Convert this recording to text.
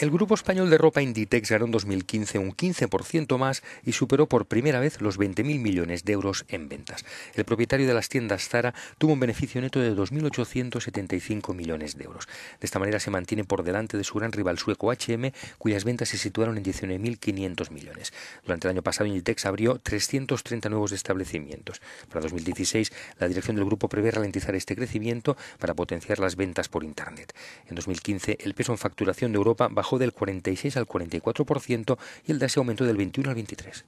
El grupo español de ropa Inditex ganó en 2015 un 15% más y superó por primera vez los 20.000 millones de euros en ventas. El propietario de las tiendas Zara tuvo un beneficio neto de 2.875 millones de euros. De esta manera se mantiene por delante de su gran rival sueco HM, cuyas ventas se situaron en 19.500 millones. Durante el año pasado Inditex abrió 330 nuevos establecimientos. Para 2016, la dirección del grupo prevé ralentizar este crecimiento para potenciar las ventas por Internet. En 2015, el peso en facturación de Europa va bajó del 46 al 44% y el de ese aumento del 21 al 23%.